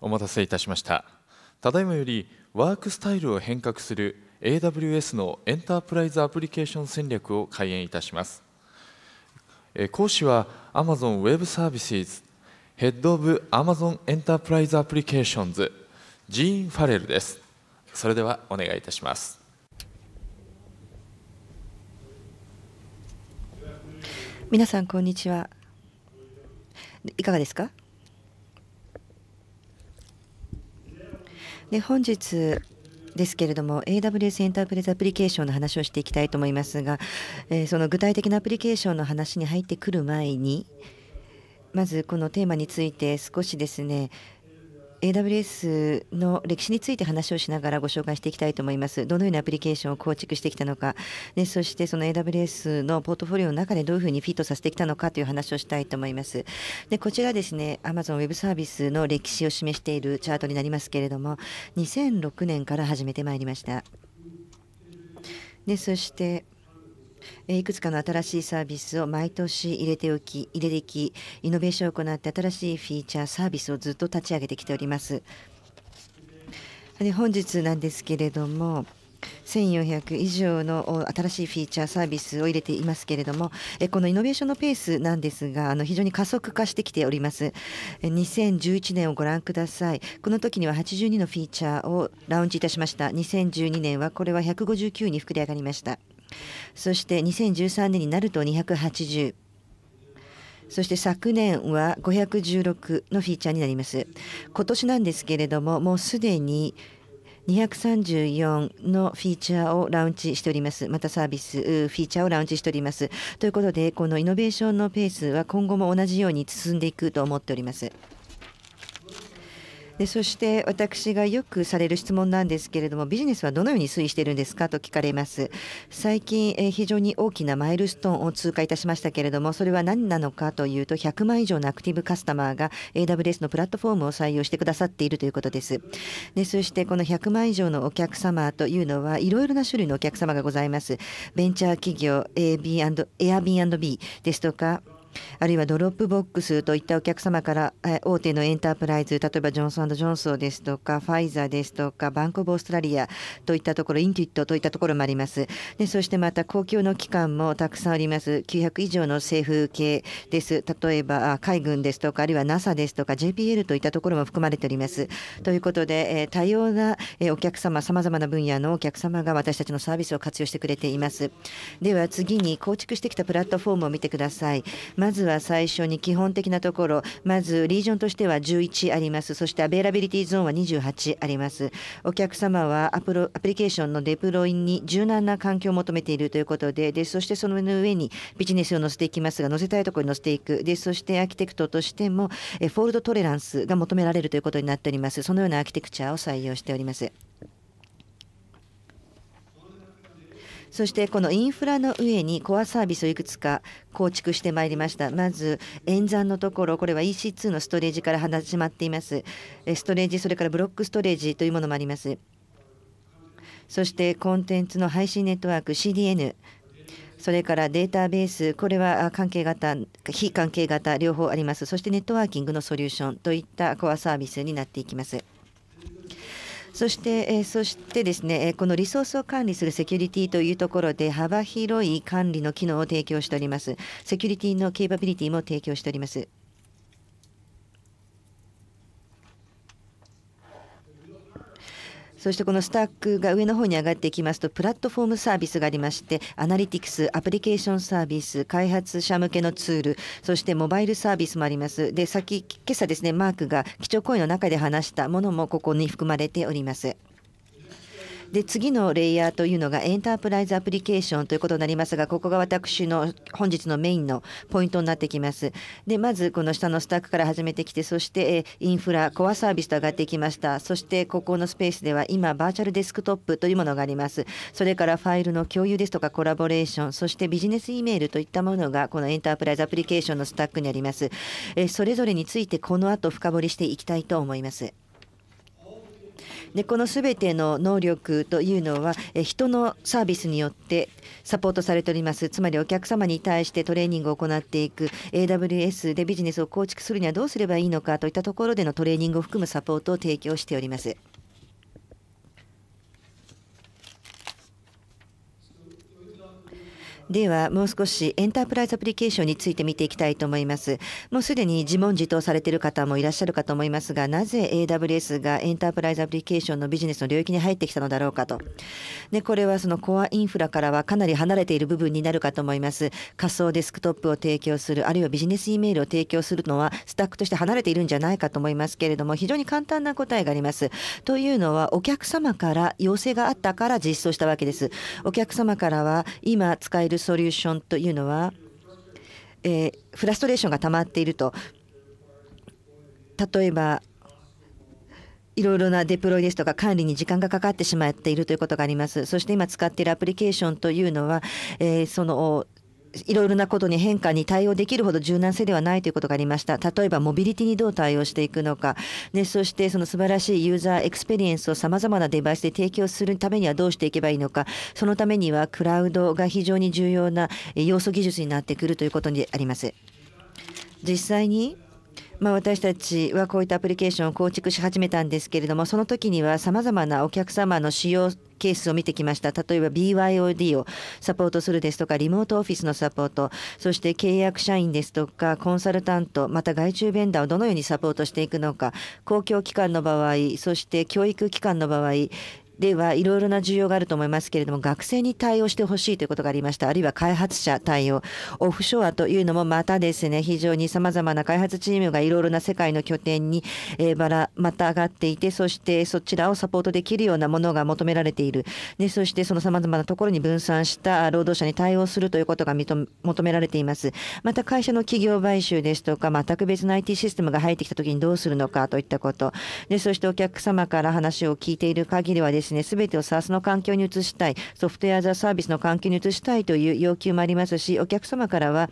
お待たせいたしましたただいまよりワークスタイルを変革する AWS のエンタープライズアプリケーション戦略を開演いたします講師は Amazon Web Services ヘッド・オブ・ Amazon エンタープライズアプリケーションズジーン・ファレルですそれではお願いいたします皆さんこんにちはいかがですかで本日ですけれども AWS エンタープレスアプリケーションの話をしていきたいと思いますが、えー、その具体的なアプリケーションの話に入ってくる前にまずこのテーマについて少しですね AWS の歴史について話をしながらご紹介していきたいと思います。どのようなアプリケーションを構築してきたのか、ね、そしてその AWS のポートフォリオの中でどういうふうにフィットさせてきたのかという話をしたいと思います。でこちらですね、Amazon Web サービスの歴史を示しているチャートになりますけれども、2006年から始めてまいりました。でそしてえいくつかの新しいサービスを毎年入れておき入れていきイノベーションを行って新しいフィーチャーサービスをずっと立ち上げてきております。で本日なんですけれども1400以上の新しいフィーチャーサービスを入れていますけれどもこのイノベーションのペースなんですがあの非常に加速化してきております2011年をご覧くださいこの時には82のフィーチャーをラウンジいたしました2012年はこれは159に膨れ上がりましたそして2013年になると280。そして昨年は516のフィーチャーになります。今年なんですけれども、もうすでに234のフィーチャーをラウンチしております。またサービス、フィーチャーをラウンチしております。ということで、このイノベーションのペースは今後も同じように進んでいくと思っております。でそして私がよくされる質問なんですけれどもビジネスはどのように推移しているんですかと聞かれます最近、え非常に大きなマイルストーンを通過いたしましたけれどもそれは何なのかというと100万以上のアクティブカスタマーが AWS のプラットフォームを採用してくださっているということですでそしてこの100万以上のお客様というのはいろいろな種類のお客様がございますベンチャー企業 AB&Airb&B ですとかあるいはドロップボックスといったお客様から大手のエンタープライズ例えばジョンソンジョンソンですとかファイザーですとかバンコブ・オーストラリアといったところインティットといったところもありますでそしてまた公共の機関もたくさんあります900以上の政府系です例えば海軍ですとかあるいは NASA ですとか JPL といったところも含まれておりますということで多様なお客様さまざまな分野のお客様が私たちのサービスを活用してくれていますでは次に構築してきたプラットフォームを見てください、ままずは最初に基本的なところ、まずリージョンとしては11あります。そしてアベイラビリティゾーンは28あります。お客様はアプロアプリケーションのデプロイに柔軟な環境を求めているということで、で、そしてその上にビジネスを載せていきますが、載せたいところに載せていく。で、そしてアーキテクトとしても、えフォールドトレランスが求められるということになっております。そのようなアーキテクチャを採用しております。そしてこのインフラの上にコアサービスをいくつか構築してまいりました。まず、演算のところ、これは EC2 のストレージから始まっています。ストレージ、それからブロックストレージというものもあります。そしてコンテンツの配信ネットワーク CDN、それからデータベース、これは関係型、非関係型両方あります。そしてネットワーキングのソリューションといったコアサービスになっていきます。そして、えそしてですね、このリソースを管理するセキュリティというところで幅広い管理の機能を提供しております。セキュリティのケーパビリティも提供しております。そしてこのスタックが上の方に上がっていきますとプラットフォームサービスがありましてアナリティクスアプリケーションサービス開発者向けのツールそしてモバイルサービスもありますで先今朝ですねマークが基調講演の中で話したものもここに含まれております。で次のレイヤーというのがエンタープライズアプリケーションということになりますがここが私の本日のメインのポイントになってきますでまずこの下のスタックから始めてきてそしてインフラコアサービスと上がってきましたそしてここのスペースでは今バーチャルデスクトップというものがありますそれからファイルの共有ですとかコラボレーションそしてビジネス E メールといったものがこのエンタープライズアプリケーションのスタックにありますそれぞれについてこの後深掘りしていきたいと思います。でこのすべての能力というのは、え人のサービスによってサポートされております。つまりお客様に対してトレーニングを行っていく、AWS でビジネスを構築するにはどうすればいいのかといったところでのトレーニングを含むサポートを提供しております。ではもう少しエンタープライズアプリケーションについて見ていきたいと思います。もうすでに自問自答されている方もいらっしゃるかと思いますが、なぜ AWS がエンタープライズアプリケーションのビジネスの領域に入ってきたのだろうかと。で、これはそのコアインフラからはかなり離れている部分になるかと思います。仮想デスクトップを提供する、あるいはビジネス E メールを提供するのはスタックとして離れているんじゃないかと思いますけれども、非常に簡単な答えがあります。というのは、お客様から要請があったから実装したわけです。お客様からは今使えるソリューションというのは、えー、フラストレーションが溜まっていると例えばいろいろなデプロイですとか管理に時間がかかってしまっているということがあります。そして今使っているアプリケーションというのは、えー、そのいろいろなことに変化に対応できるほど柔軟性ではないということがありました。例えば、モビリティにどう対応していくのか、ね、そしてその素晴らしいユーザーエクスペリエンスを様々なデバイスで提供するためにはどうしていけばいいのか、そのためにはクラウドが非常に重要な要素技術になってくるということであります。実際にまあ、私たちはこういったアプリケーションを構築し始めたんですけれども、その時にはさまざまなお客様の使用ケースを見てきました。例えば BYOD をサポートするですとか、リモートオフィスのサポート、そして契約社員ですとか、コンサルタント、また外注ベンダーをどのようにサポートしていくのか、公共機関の場合、そして教育機関の場合、ではいろいろな需要があると思いますけれども、学生に対応してほしいということがありました。あるいは開発者対応。オフショアというのもまたですね、非常に様々な開発チームがいろいろな世界の拠点に、えばら、また上がっていて、そしてそちらをサポートできるようなものが求められている。で、そしてその様々なところに分散した労働者に対応するということが求められています。また会社の企業買収ですとか、全く別の IT システムが入ってきた時にどうするのかといったこと。で、そしてお客様から話を聞いている限りはですねですね、すべてを SARS の環境に移したい、ソフトウェアザサービスの環境に移したいという要求もありますし、お客様からは、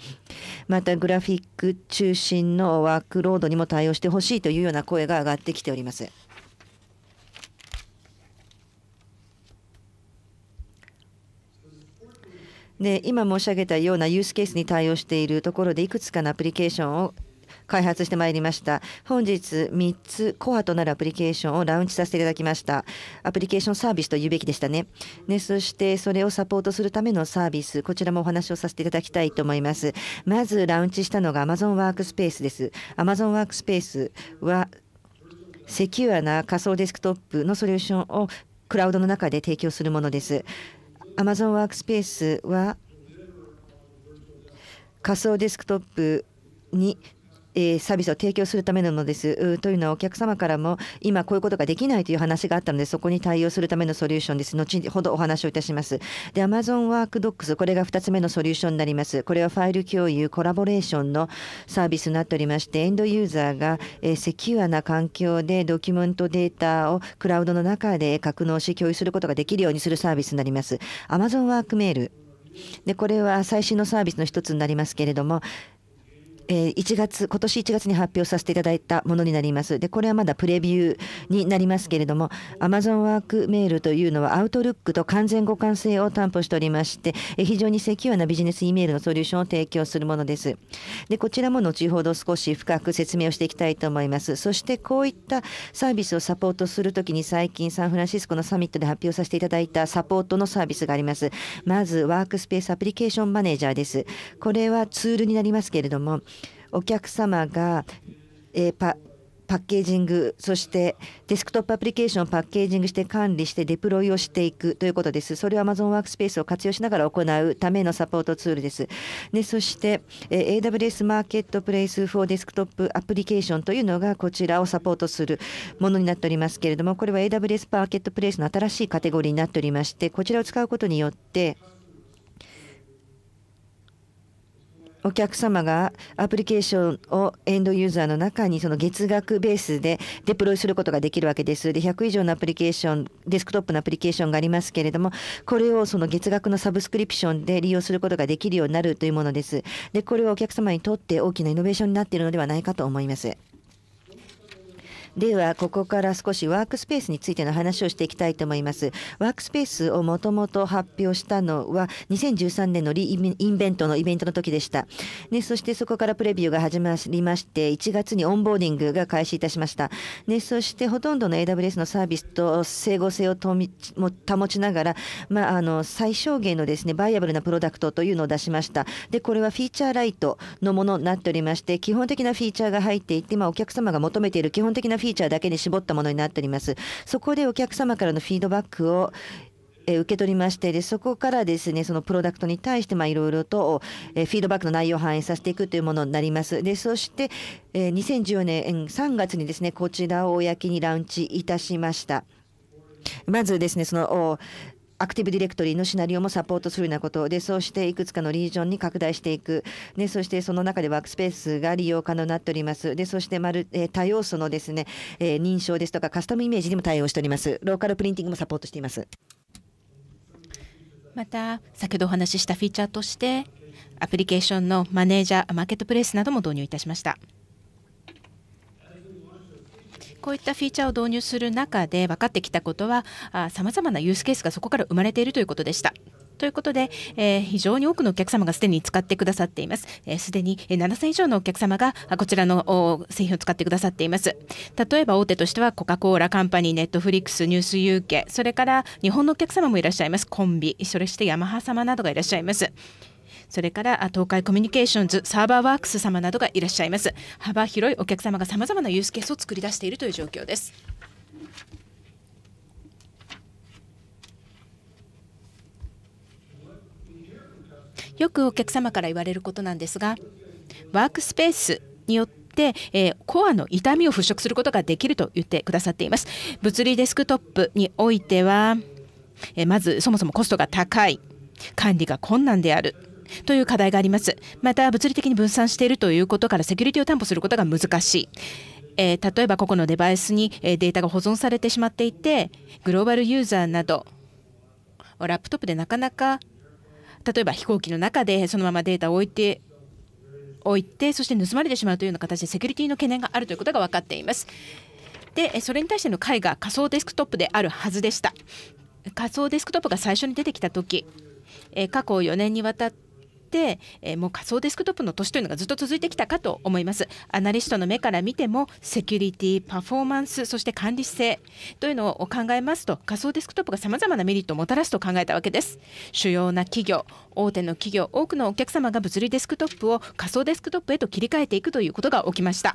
またグラフィック中心のワークロードにも対応してほしいというような声が上がってきております。で今申し上げたようなユースケースに対応しているところでいくつかのアプリケーションを開発してまいりました。本日3つコアとなるアプリケーションをラウンチさせていただきました。アプリケーションサービスと言うべきでしたね。ね、そしてそれをサポートするためのサービス、こちらもお話をさせていただきたいと思います。まずラウンチしたのが Amazon ワークスペースです。Amazon ワークスペースはセキュアな仮想デスクトップのソリューションをクラウドの中で提供するものです。Amazon ワークスペースは仮想デスクトップにえー、サービスを提供するためなのです。というのはお客様からも今こういうことができないという話があったのでそこに対応するためのソリューションです。後ほどお話をいたします。で、Amazon WorkDocs これが2つ目のソリューションになります。これはファイル共有コラボレーションのサービスになっておりましてエンドユーザーが、えセキュアな環境でドキュメントデータをクラウドの中で格納し共有することができるようにするサービスになります。Amazon ワークメールでこれは最新のサービスの一つになりますけれども、え1月、今年1月に発表させていただいたものになります。で、これはまだプレビューになりますけれども、Amazon ワークメールというのはアウトルックと完全互換性を担保しておりまして、え非常にセキュアなビジネス E メールのソリューションを提供するものです。で、こちらも後ほど少し深く説明をしていきたいと思います。そしてこういったサービスをサポートするときに最近サンフランシスコのサミットで発表させていただいたサポートのサービスがあります。まず、ワークスペースアプリケーションマネージャーです。これはツールになりますけれども、お客様が、えー、パパッケージング、そしてデスクトップアプリケーションをパッケージングして管理してデプロイをしていくということです。それを Amazon ワークスペースを活用しながら行うためのサポートツールです。でそして、え AWS マーケットプレイス for デスクトップアプリケーションというのがこちらをサポートするものになっておりますけれども、これは AWS マーケットプレイスの新しいカテゴリーになっておりまして、こちらを使うことによって、お客様がアプリケーションをエンドユーザーの中にその月額ベースでデプロイすることができるわけです。で、100以上のアプリケーション、デスクトップのアプリケーションがありますけれども、これをその月額のサブスクリプションで利用することができるようになるというものです。で、これはお客様にとって大きなイノベーションになっているのではないかと思います。ではここから少しワークスペースについての話をしていきたいと思いますワークスペースをもともと発表したのは2013年のリインベントのイベントの時でした、ね、そしてそこからプレビューが始まりまして1月にオンボーディングが開始いたしました、ね、そしてほとんどの AWS のサービスと整合性を保ちながら、まあ、あの最小限のですねバイアブルなプロダクトというのを出しましたでこれはフィーチャーライトのものになっておりまして基本的なフィーチャーが入っていて、まあ、お客様が求めている基本的なフィフィーチャーだけに絞ったものになっております。そこでお客様からのフィードバックをえ受け取りましてでそこからですねそのプロダクトに対してまいろいろと、えフィードバックの内容を反映させていくというものになりますでそして、え2014年3月にですねこちらを公にラウンチいたしました。まずですね、そのアクティブディレクトリーのシナリオもサポートするようなことで、そうしていくつかのリージョンに拡大していく。ね、そしてその中でワークスペースが利用可能になっております。で、そしてえ多要素のですね、えー、認証ですとかカスタムイメージにも対応しております。ローカルプリンティングもサポートしています。また、先ほどお話ししたフィーチャーとして、アプリケーションのマネージャー、マーケットプレイスなども導入いたしました。こういったフィーチャーを導入する中で分かってきたことはさまざまなユースケースがそこから生まれているということでした。ということで、えー、非常に多くのお客様がすでに使ってくださっています。す、えー、で、に7000以上のお客様がこちらの製品を使ってくださっています。例えば大手としてはコカ・コーラ、カンパニー、ネットフリックス、ニュース UK、それから日本のお客様もいらっしゃいます。コンビ、それしてヤマハ様などがいらっしゃいます。それから東海コミュニケーションズサーバーワークス様などがいらっしゃいます幅広いお客様がさまざまなユースケースを作り出しているという状況です。よくお客様から言われることなんですがワークスペースによって、えー、コアの痛みを払拭することができると言ってくださっています物理デスクトップにおいては、えー、まずそもそもコストが高い管理が困難であるという課題があります。また、物理的に分散しているということからセキュリティを担保することが難しい。えー、例えば個々のデバイスにデータが保存されてしまっていてグローバルユーザーなどラップトップでなかなか例えば飛行機の中でそのままデータを置いて置いてそして盗まれてしまうというような形でセキュリティの懸念があるということが分かっています。でそれに対しての解が仮想デスクトップであるはずでした仮想デスクトップが最初に出てきた時過去4年にわたってて、えもう仮想デスクトップの年というのがずっと続いてきたかと思いますアナリストの目から見てもセキュリティパフォーマンスそして管理性というのを考えますと仮想デスクトップがさまざまなメリットをもたらすと考えたわけです主要な企業大手の企業多くのお客様が物理デスクトップを仮想デスクトップへと切り替えていくということが起きました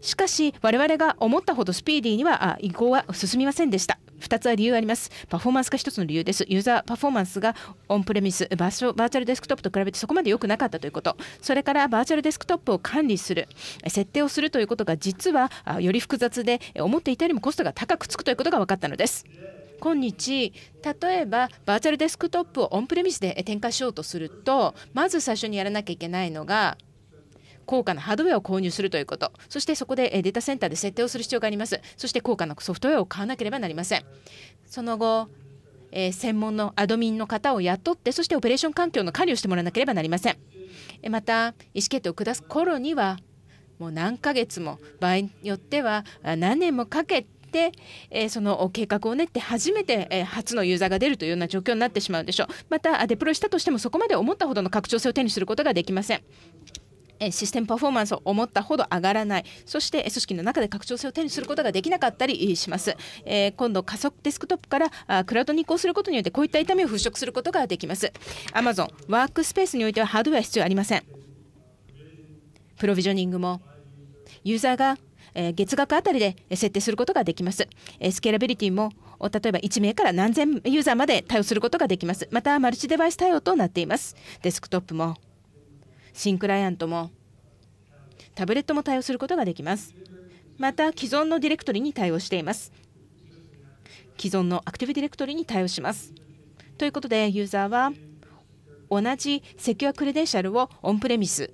しかし我々が思ったほどスピーディーには移行は進みませんでした2つは理由あります。パフォーマンスが1つの理由です。ユーザーパフォーマンスがオンプレミス、場所、バーチャルデスクトップと比べてそこまで良くなかったということ、それからバーチャルデスクトップを管理する、設定をするということが実はより複雑で、思っていたよりもコストが高くつくということが分かったのです。今日例えばバーチャルデスクトップをオンプレミスで展開しようとするとまず最初にやらなきゃいけないのが高価なハードウェアを購入するということそしてそこでデータセンターで設定をする必要がありますそして高価なソフトウェアを買わなければなりませんその後え専門のアドミンの方を雇ってそしてオペレーション環境の管理をしてもらわなければなりません、えまた意思決定を下す頃にはもう何ヶ月も場合によっては何年もかけて、えその計画を練って初めて、え初のユーザーが出るというような状況になってしまうでしょうまたデプロイしたとしてもそこまで思ったほどの拡張性を手にすることができませんシステムパフォーマンスを思ったほど上がらないそして組織の中で拡張性を手にすることができなかったりします、え今度加速デスクトップからクラウドに移行することによってこういった痛みを払拭することができます Amazon ワークスペースにおいてはハードウェア必要ありませんプロビジョニングもユーザーが月額あたりで設定することができます。スケーラビリティも例えば1名から何千ユーザーまで対応することができます。またマルチデバイス対応となっています。デスクトップも新クライアントもタブレットも対応することができますまた既存のディレクトリに対応しています既存のアクティブディレクトリに対応しますということでユーザーは同じセキュアクレデンシャルをオンプレミス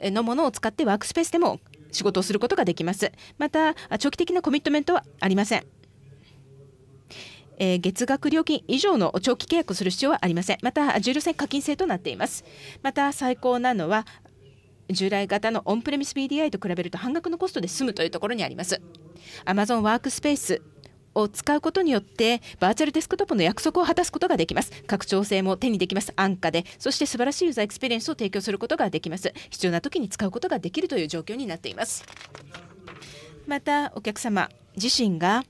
のものを使ってワークスペースでも仕事をすることができますまた長期的なコミットメントはありませんえー、月額料金以上の長期契約する必要はありませんまた重量線課金制となっていますまた最高なのは従来型のオンプレミス BDI と比べると半額のコストで済むというところにあります Amazon ワークスペースを使うことによってバーチャルデスクトップの約束を果たすことができます拡張性も手にできます安価でそして素晴らしいユーザーエクスペリエンスを提供することができます必要な時に使うことができるという状況になっていますまたお客様自身が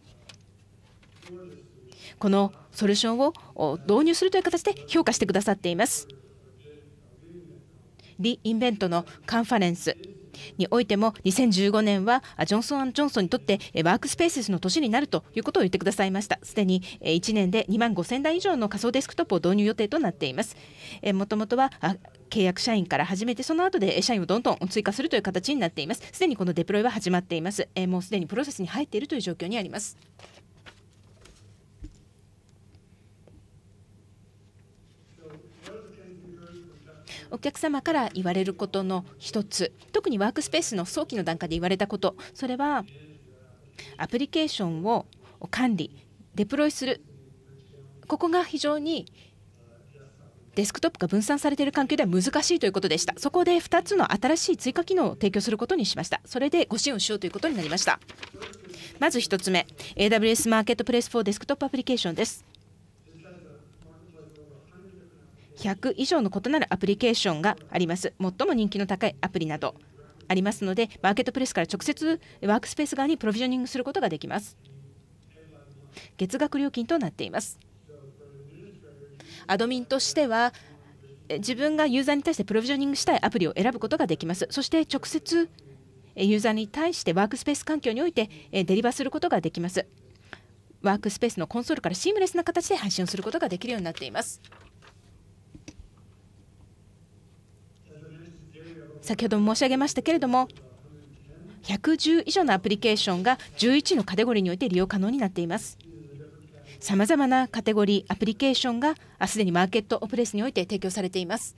このソリューションを導入するという形で評価してくださっています。リインベントのカンファレンスにおいても2015年はジョンソンジョンソンにとってワークスペースの年になるということを言ってくださいましたすでに1年で2万5000台以上の仮想デスクトップを導入予定となっていますもともとは契約社員から始めてその後で社員をどんどん追加するという形になっていますすでにこのデプロイは始まっていますもうすでにプロセスに入っているという状況にありますお客様から言われることの1つ特にワークスペースの早期の段階で言われたことそれはアプリケーションを管理デプロイするここが非常にデスクトップが分散されている環境では難しいということでしたそこで2つの新しい追加機能を提供することにしましたそれでご支援をしようということになりましたまず1つ目 AWS マーケットプレイス4デスクトップアプリケーションです100以上の異なるアプリケーションがあります最も人気の高いアプリなどありますのでマーケットプレスから直接ワークスペース側にプロビジョニングすることができます月額料金となっていますアドミンとしては自分がユーザーに対してプロビジョニングしたいアプリを選ぶことができますそして直接ユーザーに対してワークスペース環境においてデリバーすることができますワークスペースのコンソールからシームレスな形で配信をすることができるようになっています先ほども申し上げましたけれども110以上のアプリケーションが11のカテゴリーにおいて利用可能になっていますさまざまなカテゴリーアプリケーションがすでにマーケットオプレスにおいて提供されています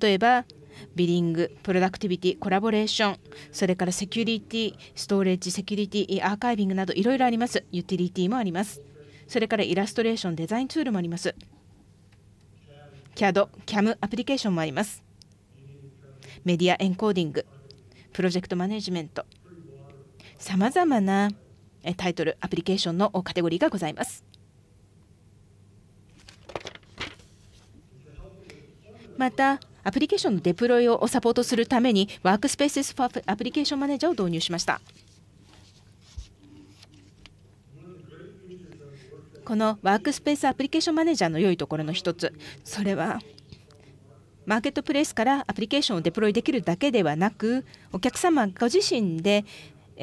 例えばビリング、プロダクティビティ、コラボレーション、それからセキュリティ、ストレージ、セキュリティ、アーカイビングなどいろいろあります。ユーティリティもあります。それからイラストレーション、デザインツールもあります。CAD、CAM アプリケーションもあります。メディアエンコーディングプロジェクトマネジメントさまざまなタイトルアプリケーションのカテゴリーがございますまたアプリケーションのデプロイをサポートするためにワークスペースアプリケーションマネージャーを導入しましたこのワークスペースアプリケーションマネージャーの良いところの一つそれはマーケットプレイスからアプリケーションをデプロイできるだけではなくお客様ご自身で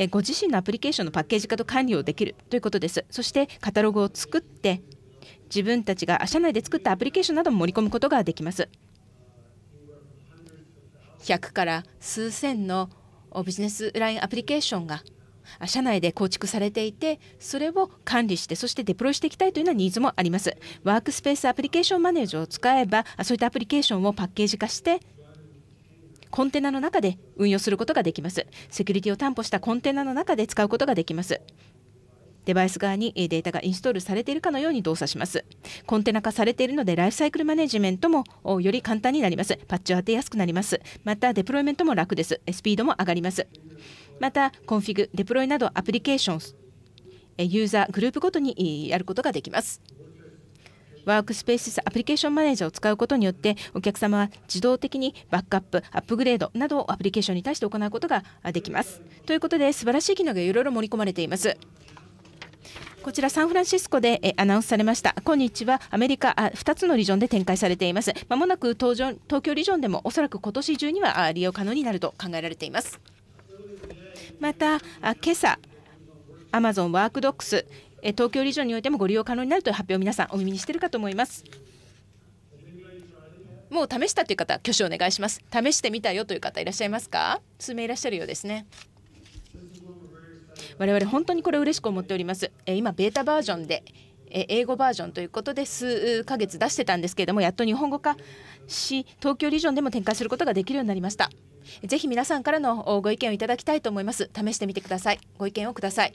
ご自身のアプリケーションのパッケージ化と管理をできるということですそしてカタログを作って自分たちが社内で作ったアプリケーションなども盛り込むことができます100から数千のビジネスラインアプリケーションが社内で構築されていてそれを管理してそしてデプロイしていきたいというようなニーズもありますワークスペースアプリケーションマネージャーを使えばそういったアプリケーションをパッケージ化してコンテナの中で運用することができますセキュリティを担保したコンテナの中で使うことができますデバイス側にデータがインストールされているかのように動作しますコンテナ化されているのでライフサイクルマネジメントもより簡単になりますパッチを当てやすくなりますまたデプロイメントも楽ですスピードも上がりますまたコンフィグデプロイなどアプリケーションユーザーグループごとにやることができますワークスペースアプリケーションマネージャーを使うことによってお客様は自動的にバックアップアップグレードなどをアプリケーションに対して行うことができますということで素晴らしい機能がいろいろ盛り込まれていますこちらサンフランシスコでアナウンスされました今日はアメリカ2つのリジョンで展開されていますまもなく東京リジョンでもおそらく今年中には利用可能になると考えられていますまた、今朝、アマゾンワークドックス東京リージョンにおいてもご利用可能になるという発表を皆さんお耳にしているかと思います。もう試したという方、挙手お願いします。試してみたよという方いらっしゃいますか？数名いらっしゃるようですね。我々本当にこれ嬉しく思っております。今ベータバージョンで英語バージョンということで数ヶ月出してたんですけれどもやっと日本語化し東京リージョンでも展開することができるようになりました。ぜひ皆さんからのご意見をいただきたいと思います試してみてくださいご意見をください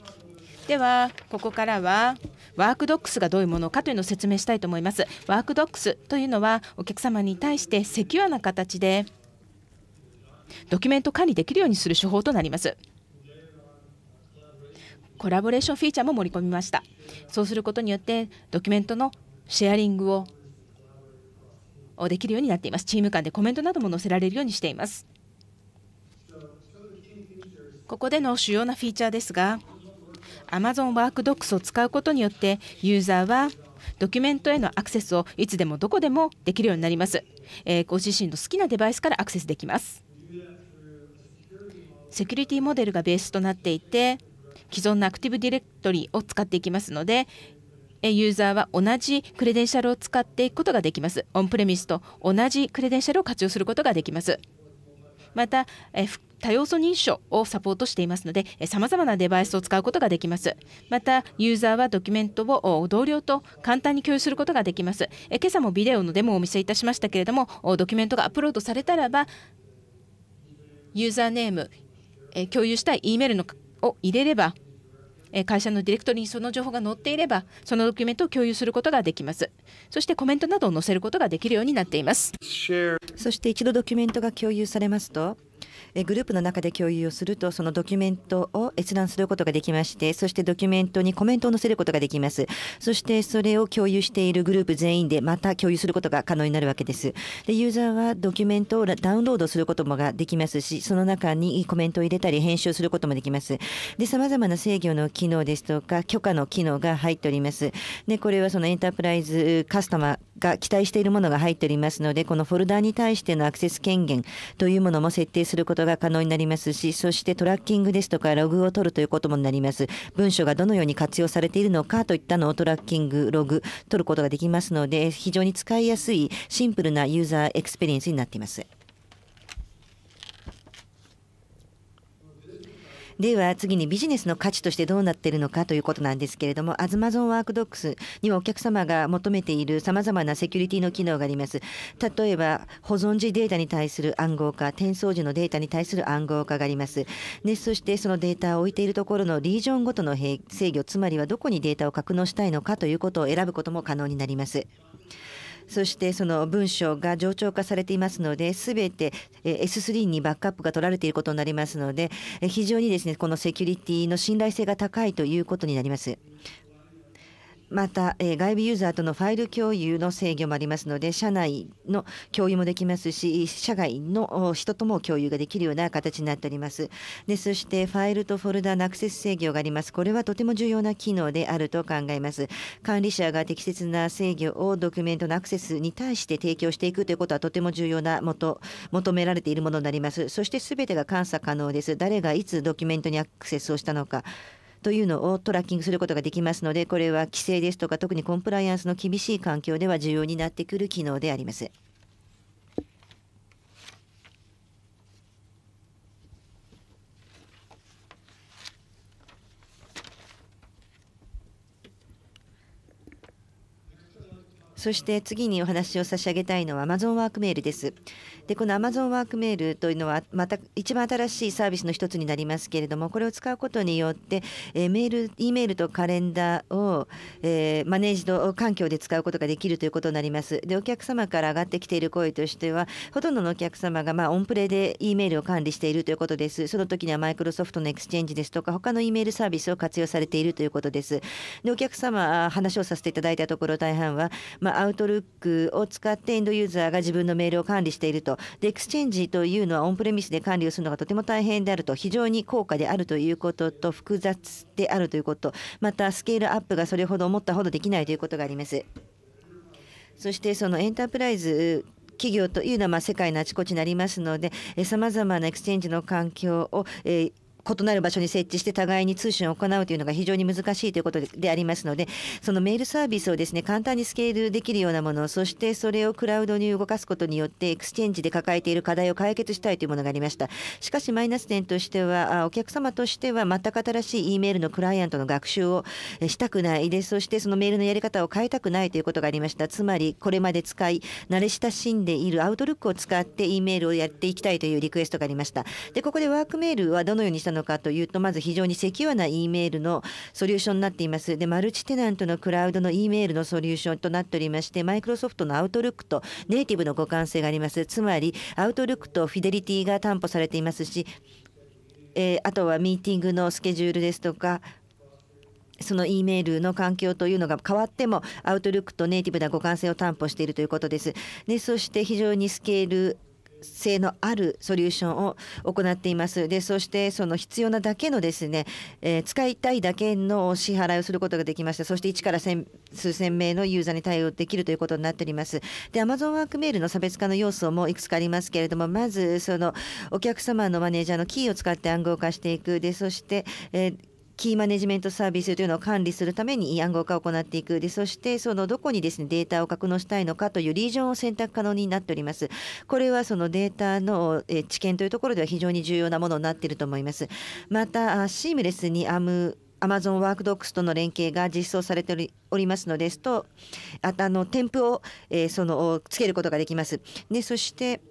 ではここからはワークドックスがどういうものかというのを説明したいと思いますワークドックスというのはお客様に対してセキュアな形でドキュメント管理できるようにする手法となりますコラボレーションフィーチャーも盛り込みましたそうすることによってドキュメントのシェアリングをできるようになっていますチーム間でコメントなども載せられるようにしていますここでの主要なフィーチャーですが Amazon ワークドッ c スを使うことによってユーザーはドキュメントへのアクセスをいつでもどこでもできるようになります、えー、ご自身の好きなデバイスからアクセスできますセキュリティモデルがベースとなっていて既存のアクティブディレクトリを使っていきますのでユーザーは同じクレデンシャルを使っていくことができますオンプレミスと同じクレデンシャルを活用することができますまた多要素認証をサポートしていますのでさまざまなデバイスを使うことができますまたユーザーはドキュメントを同僚と簡単に共有することができます今朝もビデオのデモをお見せいたしましたけれどもドキュメントがアップロードされたらばユーザーネーム共有したい E メールのを入れれば会社のディレクトリにその情報が載っていればそのドキュメントを共有することができますそしてコメントなどを載せることができるようになっていますそして一度ドキュメントが共有されますとグループの中で共有をするとそのドキュメントを閲覧することができましてそしてドキュメントにコメントを載せることができますそしてそれを共有しているグループ全員でまた共有することが可能になるわけですでユーザーはドキュメントをダウンロードすることもができますしその中にコメントを入れたり編集することもできますで様々な制御の機能ですとか許可の機能が入っておりますでこれはそのエンタープライズカスタマーが期待しているものが入っておりますのでこのフォルダーに対してのアクセス権限というものも設定することことが可能になりますし、そしてトラッキングですとかログを取るということもなります。文書がどのように活用されているのかといったのをトラッキング、ログ、取ることができますので、非常に使いやすいシンプルなユーザーエクスペリエンスになっています。では次にビジネスの価値としてどうなっているのかということなんですけれども、アズマゾンワークドックスにはお客様が求めている様々なセキュリティの機能があります。例えば、保存時データに対する暗号化、転送時のデータに対する暗号化があります。で、そしてそのデータを置いているところのリージョンごとの制御、つまりはどこにデータを格納したいのかということを選ぶことも可能になります。そしてその文章が冗長化されていますので、すべて S3 にバックアップが取られていることになりますので、非常にですね、このセキュリティの信頼性が高いということになります。また、えー、外部ユーザーとのファイル共有の制御もありますので、社内の共有もできますし、社外の人とも共有ができるような形になっております。でそして、ファイルとフォルダのアクセス制御があります。これはとても重要な機能であると考えます。管理者が適切な制御をドキュメントのアクセスに対して提供していくということはとても重要なもと求められているものになります。そして、全てが監査可能です。誰がいつドキュメントにアクセスをしたのか。というのをトラッキングすることができますのでこれは規制ですとか特にコンプライアンスの厳しい環境では重要になってくる機能であります。そして次にお話を差し上げたいのは Amazon ワークメールです。で、この Amazon ワークメールというのはまた一番新しいサービスの一つになりますけれども、これを使うことによって、えメール、E メールとカレンダーを、えマネージド環境で使うことができるということになります。で、お客様から上がってきている声としては、ほとんどのお客様がまあオンプレで E メールを管理しているということです。その時にはマイクロソフトのエクスチェンジですとか、他の E メールサービスを活用されているということです。で、お客様、話をさせていただいたところ、大半は、まアウトルックを使ってエンドユーザーが自分のメールを管理していると。で、エクスチェンジというのはオンプレミスで管理をするのがとても大変であると、非常に高価であるということと、複雑であるということ、またスケールアップがそれほど思ったほどできないということがあります。そしてそのエンタープライズ企業というのはま世界のあちこちになりますので、さまざまなエクスチェンジの環境を、えー異なる場所に設置して互いに通信を行うというのが非常に難しいということでありますので、そのメールサービスをですね、簡単にスケールできるようなもの、そしてそれをクラウドに動かすことによって、エクスチェンジで抱えている課題を解決したいというものがありました。しかし、マイナス点としては、お客様としては全く新しい E メールのクライアントの学習をしたくないで、そしてそのメールのやり方を変えたくないということがありました。つまり、これまで使い、慣れ親しんでいるアウトルックを使って E メールをやっていきたいというリクエストがありました。で、ここでワークメールはどのようにしたのかというとまず非常にセキュアな E メールのソリューションになっていますでマルチテナントのクラウドの E メールのソリューションとなっておりましてマイクロソフトのアウトルックとネイティブの互換性がありますつまりアウトルックとフィデリティが担保されていますし、えー、あとはミーティングのスケジュールですとかその E メールの環境というのが変わってもアウトルックとネイティブな互換性を担保しているということです。でそして非常にスケール性のあるソリューションを行っています。で、そしてその必要なだけのですね、えー、使いたいだけの支払いをすることができました。そして1から千数千名のユーザーに対応できるということになっております。で、Amazon ワークメールの差別化の要素もいくつかありますけれども、まずそのお客様のマネージャーのキーを使って暗号化していく。で、そして、えーキーマネジメントサービスというのを管理するために暗号化を行っていく。で、そしてそのどこにですね、データを格納したいのかというリージョンを選択可能になっております。これはそのデータの知見というところでは非常に重要なものになっていると思います。また、シームレスにアムアマゾンワークドックスとの連携が実装されておりますのですと、あとあの添付を、えー、そのつけることができます。で、そして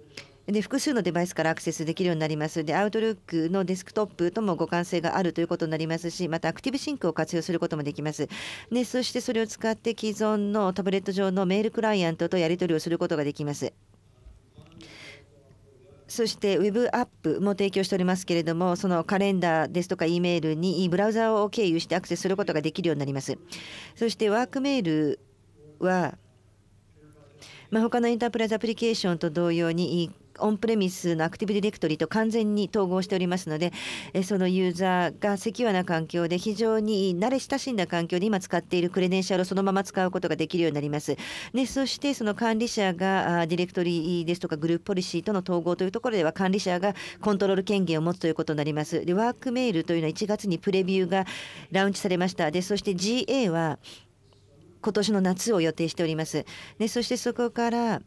で複数のデバイスからアクセスできるようになります。で、Outlook のデスクトップとも互換性があるということになりますし、またアクティブシンクを活用することもできます。で、そしてそれを使って既存のタブレット上のメールクライアントとやり取りをすることができます。そして Web アップも提供しておりますけれども、そのカレンダーですとか E メールにブラウザを経由してアクセスすることができるようになります。そしてワークメールは、まあ、他のエンタープライズアプリケーションと同様にオンプレミスのアクティブディレクトリと完全に統合しておりますので、えそのユーザーがセキュアな環境で非常に慣れ親しんだ環境で今使っているクレデンシャルをそのまま使うことができるようになります。で、そしてその管理者がディレクトリですとかグループポリシーとの統合というところでは管理者がコントロール権限を持つということになります。で、ワークメールというのは1月にプレビューがラウンチされました。で、そして GA は今年の夏を予定しております。で、そしてそこから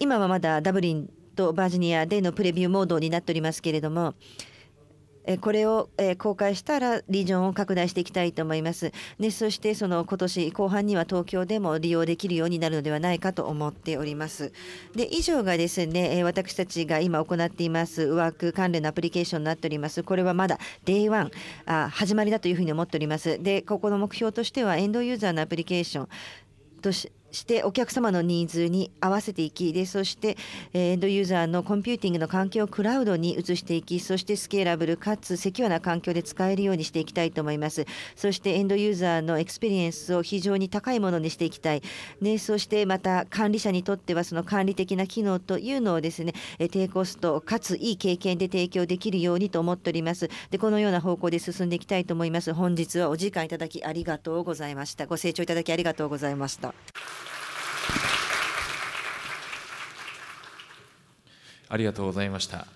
今はまだダブリンとバージニアでのプレビューモードになっておりますけれども、これを公開したらリージョンを拡大していきたいと思います。でそしてその今年後半には東京でも利用できるようになるのではないかと思っております。で以上がですね私たちが今行っていますワーク関連のアプリケーションになっております。これはまだ Day1 あ始まりだというふうに思っております。でここの目標としてはエンドユーザーのアプリケーションとししてお客様のニーズに合わせていきでそしてエンドユーザーのコンピューティングの環境をクラウドに移していきそしてスケーラブルかつセキュアな環境で使えるようにしていきたいと思いますそしてエンドユーザーのエクスペリエンスを非常に高いものにしていきたい、ね、そしてまた管理者にとってはその管理的な機能というのをですね低コストかついい経験で提供できるようにと思っておりますでこのような方向で進んでいきたいと思います本日はお時間いただきありがとうございましたご清聴いただきありがとうございましたありがとうございました。